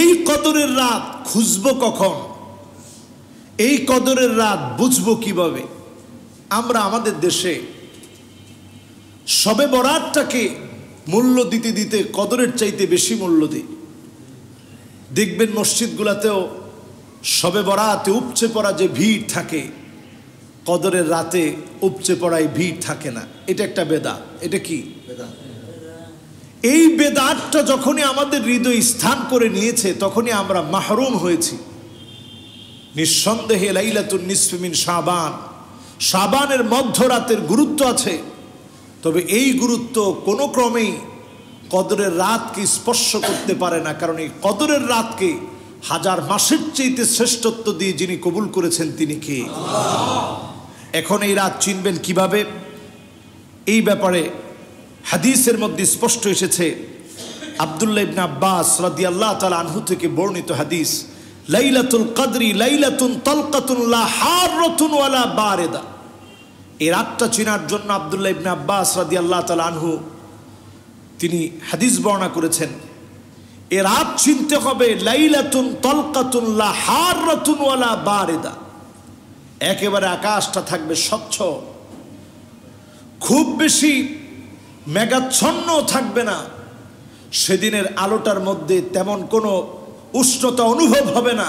এই কদরের রাত খুঁজবো কখন এই কদরের রাত বুঝবো কিভাবে আমরা আমাদের দেশে সবে বরাতটাকে মূল্য দিতে দিতে কদরের চাইতে বেশি মূল্য দিই দেখবেন মসজিদগুলোতেও সবে বরাতে উপচে পড়া যে ভিড় থাকে কদরের রাতে উপচে পড়ায় ভিড় থাকে না এটা একটা বেদা এটা কি বেদা এই বেদাতটা যখনই আমাদের হৃদয় স্থান করে নিয়েছে তখনই আমরা মাহরুম হয়েছি নিঃসন্দেহে লাইলাতুল নিসফিমিন সাবান সাবানের মধ্যরাতের গুরুত্ব আছে তবে এই গুরুত্ব কোনো ক্রমেই কদরের রাতকে স্পর্শ করতে পারে না কারণ এই কদরের রাতকে হাজার মাসের চেয়েতে শ্রেষ্ঠত্ব দিয়ে যিনি কবুল করেছেন তিনি কে এখন এই রাত চিনবেন কিভাবে এই ব্যাপারে হাদিসের মধ্যে স্পষ্ট এসেছে আবদুল্লাহ ইবনা আব্বাস রাদি আল্লাহ তালা আনহু থেকে বর্ণিত হাদিস লাইলাতুল কাদরি লাইলাতুন তলকাতুন লা হারতুন ওয়ালা বারেদা এই রাতটা চেনার জন্য আবদুল্লাহ ইবনা আব্বাস রাদি আল্লাহ তালা আনহু তিনি হাদিস বর্ণনা করেছেন এ রাত চিনতে হবে লাইলাতুন তলকাতুন লা হারতুন ওয়ালা বারেদা একেবারে আকাশটা থাকবে স্বচ্ছ খুব বেশি মেঘাচ্ছন্ন থাকবে না সেদিনের আলোটার মধ্যে তেমন কোনো উষ্ণতা অনুভব হবে না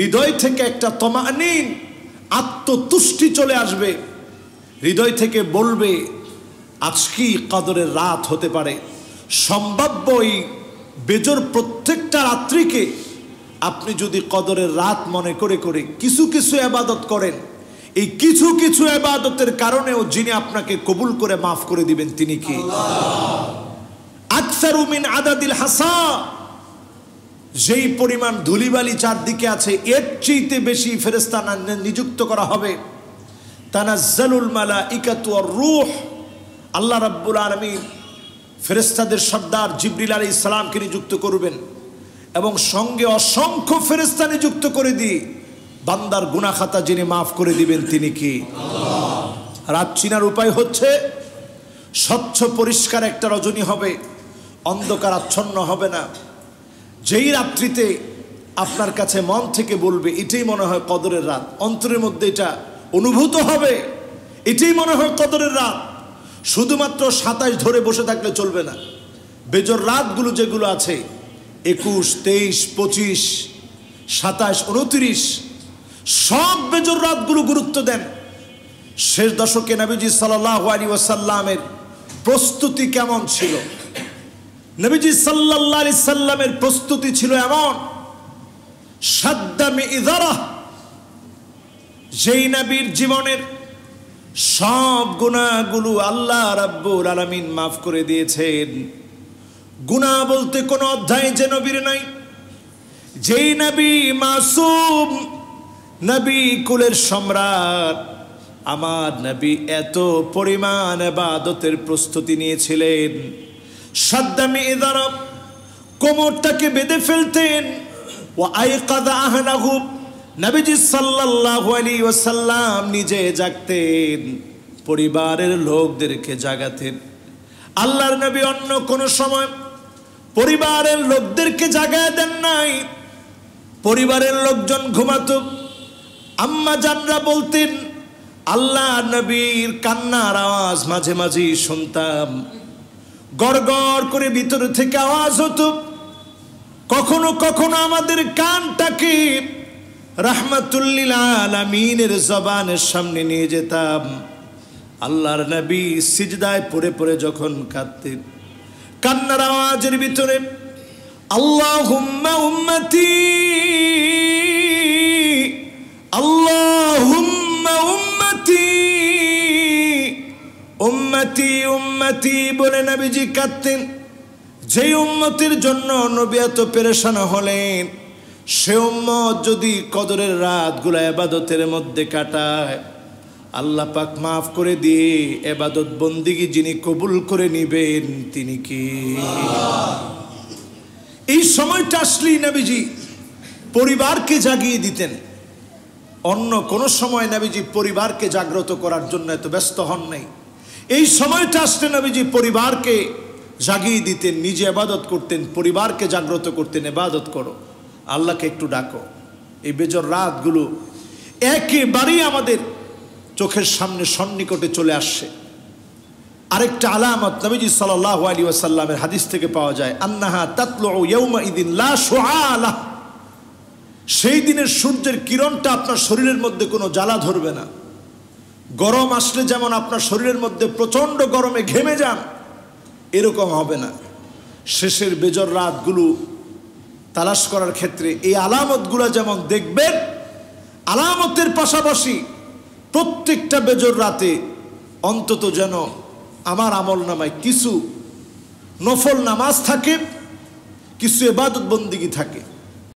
হৃদয় থেকে একটা তমানিন আত্মতুষ্টি চলে আসবে হৃদয় থেকে বলবে আজকেই কাদরের রাত হতে পারে সম্ভাব্য এই বেজর প্রত্যেকটা রাত্রিকে আপনি যদি কদরের রাত মনে করে করে কিছু কিছু আবাদত করেন এই কিছু কিছু এবাদতের কারণেও যিনি আপনাকে কবুল করে মাফ করে দিবেন তিনি কি উমিন আদাদিল হাসা যেই পরিমাণ ধুলিবালি চারদিকে আছে এর চেয়েতে বেশি ফেরেস্তা নিযুক্ত করা হবে তানা জালুল মালা ইকাতুয়ার রুহ আল্লাহ রাব্বুল আলমিন ফেরেস্তাদের সর্দার জিবরিল আলী ইসলামকে নিযুক্ত করবেন এবং সঙ্গে অসংখ্য ফেরেস্তা নিযুক্ত করে দিই বান্দার গুনা খাতা যিনি মাফ করে দিবেন তিনি কি রাত চিনার উপায় হচ্ছে স্বচ্ছ পরিষ্কার একটা রজনী হবে অন্ধকার আচ্ছন্ন হবে না যেই রাত্রিতে আপনার কাছে মন থেকে বলবে এটাই মনে হয় কদরের রাত অন্তরের মধ্যে এটা অনুভূত হবে এটাই মনে হয় কদরের রাত শুধুমাত্র সাতাশ ধরে বসে থাকলে চলবে না বেজর রাতগুলো যেগুলো আছে একুশ তেইশ পঁচিশ সাতাশ উনত্রিশ সব বেজর রাতগুলো গুরুত্ব দেন শেষ দশকে নবীজি সাল্লাহ আলী ওয়াসাল্লামের প্রস্তুতি কেমন ছিল নবীজি সাল্লাহ আলি সাল্লামের প্রস্তুতি ছিল এমন সাদ্দামি ইদারা যেই নবীর জীবনের সব গুণাগুলো আল্লাহ রাব্বুর আলামিন মাফ করে দিয়েছেন গুণা বলতে কোনো অধ্যায় যে নবীর নাই যেই নবী মাসুম নবী কুলের সম্রাট আমার নবী এত পরিমাণ বাদতের প্রস্তুতি নিয়েছিলেন সাদ্দামি ইদারব কোমরটাকে বেঁধে ফেলতেন ও কাদা আহনাহু নবীজি সাল্লাল্লাহু আলাইহি ওয়াসাল্লাম নিজে জাগতেন পরিবারের লোকদেরকে জাগাতেন আল্লাহর নবী অন্য কোনো সময় পরিবারের লোকদেরকে জাগায় দেন নাই পরিবারের লোকজন ঘুমাতো আম্মা জানরা বলতেন আল্লাহ নবীর কান্নার আওয়াজ মাঝে মাঝে শুনতাম গড় করে ভিতর থেকে আওয়াজ হতো কখনো কখনো আমাদের কানটাকে রাহমাতুল্লিল আমিনের জবানের সামনে নিয়ে যেতাম আল্লাহর নবী সিজদায় পড়ে পড়ে যখন কাঁদতেন কান্নার আওয়াজের ভিতরে আল্লাহ উম্মাতি আল্লাহুম্মা উম্মতি উম্মতি উম্মতি বলে নবীজি কাঁদতেন যে উম্মতির জন্য নবী এত পেরেশান হলেন সে উম্মত যদি কদরের রাতগুলো এবাদতের মধ্যে কাটায় আল্লাহ পাক মাফ করে দিয়ে এবাদত বন্দিগি যিনি কবুল করে নিবেন তিনি কি এই সময়টা আসলেই নবীজি পরিবারকে জাগিয়ে দিতেন অন্য কোনো সময় নাবিজি পরিবারকে জাগ্রত করার জন্য এত ব্যস্ত হন নাই এই সময়টা আসতে নাবিজি পরিবারকে জাগিয়ে দিতেন নিজে আবাদত করতেন পরিবারকে জাগ্রত করতেন এবাদত করো আল্লাহকে একটু ডাকো এই বেজর রাতগুলো একেবারেই আমাদের চোখের সামনে সন্নিকটে চলে আসছে আরেকটা আলামত নবীজি সাল আলী ওয়াসাল্লামের হাদিস থেকে পাওয়া যায় আন্নাহা তাতলো ইয়ৌমা ইদিন লা সোহা সেই দিনের সূর্যের কিরণটা আপনার শরীরের মধ্যে কোনো জ্বালা ধরবে না গরম আসলে যেমন আপনার শরীরের মধ্যে প্রচণ্ড গরমে ঘেমে যান এরকম হবে না শেষের বেজর রাতগুলো তালাশ করার ক্ষেত্রে এই আলামতগুলো যেমন দেখবেন আলামতের পাশাপাশি প্রত্যেকটা বেজর রাতে অন্তত যেন আমার আমল নামায় কিছু নফল নামাজ থাকে কিছু এবাদত বন্দিগি থাকে